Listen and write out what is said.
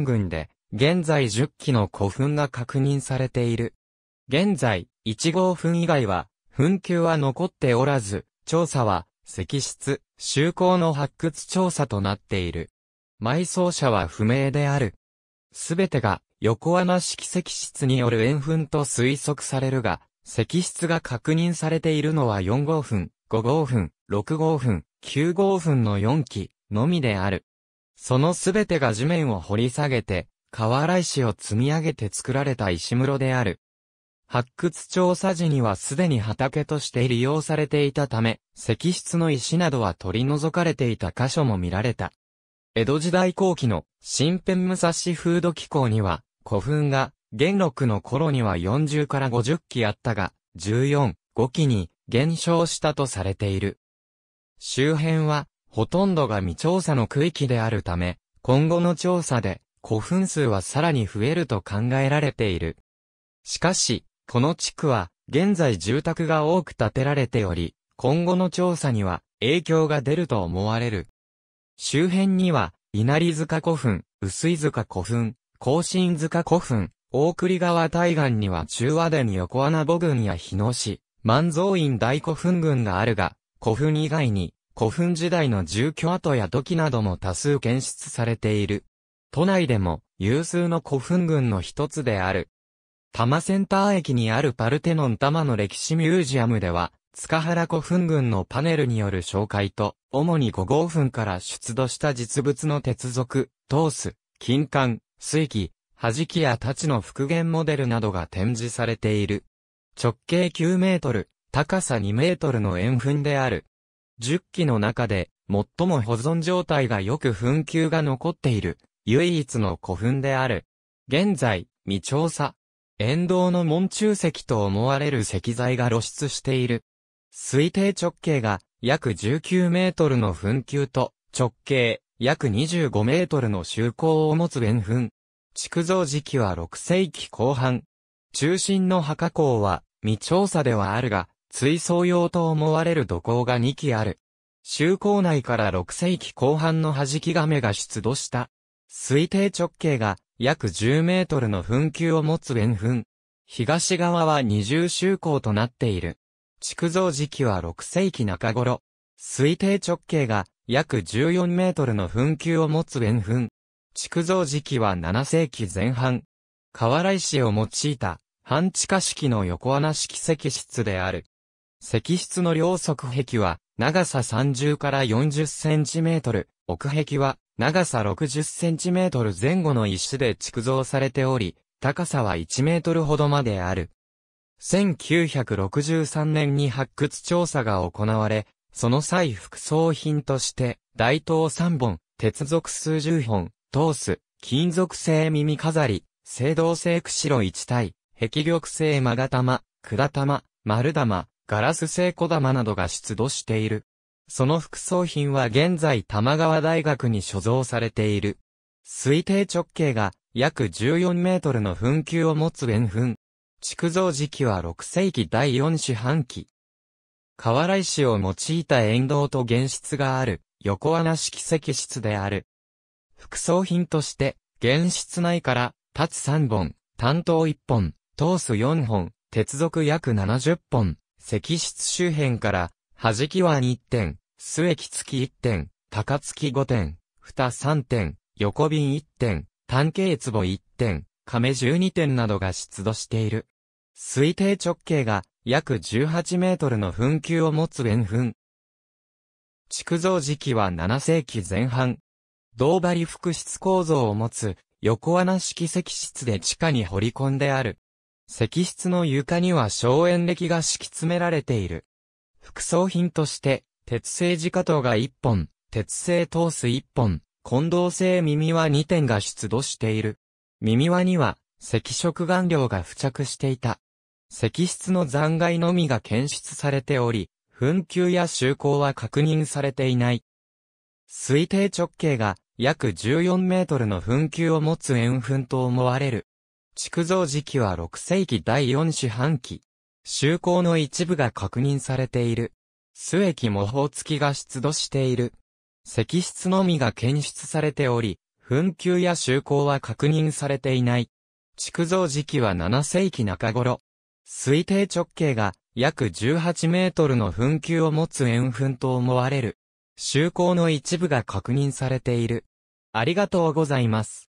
群で、現在10基の古墳が確認されている。現在、1号墳以外は、墳丘は残っておらず、調査は、石室、修行の発掘調査となっている。埋葬者は不明である。すべてが、横穴式石室による円墳と推測されるが、石室が確認されているのは4号墳、5号墳、6号墳、9号墳の4基のみである。そのすべてが地面を掘り下げて、河原石を積み上げて作られた石室である。発掘調査時にはすでに畑として利用されていたため、石室の石などは取り除かれていた箇所も見られた。江戸時代後期の新編武蔵風土機構には、古墳が、元禄の頃には40から50基あったが、14、5基に減少したとされている。周辺は、ほとんどが未調査の区域であるため、今後の調査で古墳数はさらに増えると考えられている。しかし、この地区は現在住宅が多く建てられており、今後の調査には影響が出ると思われる。周辺には、稲荷塚古墳、薄井塚古墳、甲信塚古墳、大栗川対岸には中和殿横穴母群や日野市、万蔵院大古墳群があるが、古墳以外に、古墳時代の住居跡や土器なども多数検出されている。都内でも有数の古墳群の一つである。多摩センター駅にあるパルテノン多摩の歴史ミュージアムでは、塚原古墳群のパネルによる紹介と、主に5号墳から出土した実物の鉄属、トース、金管、水器、弾きや太刀の復元モデルなどが展示されている。直径9メートル、高さ2メートルの円墳である。10機の中で、最も保存状態がよく紛糾が残っている、唯一の古墳である。現在、未調査。沿道の門中石と思われる石材が露出している。推定直径が約19メートルの墳丘と直径約25メートルの周光を持つ円墳。築造時期は6世紀後半。中心の墓口は未調査ではあるが、追走用と思われる土工が2基ある。周口内から6世紀後半の弾き亀が出土した。推定直径が約10メートルの噴球を持つ円墳。東側は二重周口となっている。築造時期は6世紀中頃。推定直径が約14メートルの噴球を持つ円墳。築造時期は7世紀前半。河原石を用いた半地下式の横穴式石室である。石室の両側壁は、長さ30から40センチメートル、奥壁は、長さ60センチメートル前後の石で築造されており、高さは1メートルほどまである。1963年に発掘調査が行われ、その際副葬品として、大刀3本、鉄属数十本、トース、金属製耳飾り、青銅製釧路一体、壁玉製マガ玉、管玉、丸玉、ガラス製小玉などが出土している。その副葬品は現在玉川大学に所蔵されている。推定直径が約14メートルの墳球を持つ円墳。築造時期は6世紀第4四半期。河原石を用いた沿道と原室がある横穴式石室である。副葬品として原室内から立つ3本、担当1本、通す4本、鉄属約70本、石室周辺から、弾き湾1点、末木月1点、高月5点、蓋3点、横瓶1点、単形壺1点、亀12点などが出土している。推定直径が約18メートルの噴球を持つ円墳。築造時期は7世紀前半。銅張り複質構造を持つ横穴式石室で地下に掘り込んである。石室の床には小炎歴が敷き詰められている。副葬品として、鉄製自家刀が1本、鉄製トース1本、混同製耳輪2点が出土している。耳輪には、赤色顔料が付着していた。石室の残骸のみが検出されており、紛糾や就航は確認されていない。推定直径が約14メートルの紛糾を持つ円墳と思われる。築造時期は6世紀第4四半期。修行の一部が確認されている。末期模倣付きが出土している。石室のみが検出されており、紛糾や修行は確認されていない。築造時期は7世紀中頃。推定直径が約18メートルの紛糾を持つ円墳と思われる。修行の一部が確認されている。ありがとうございます。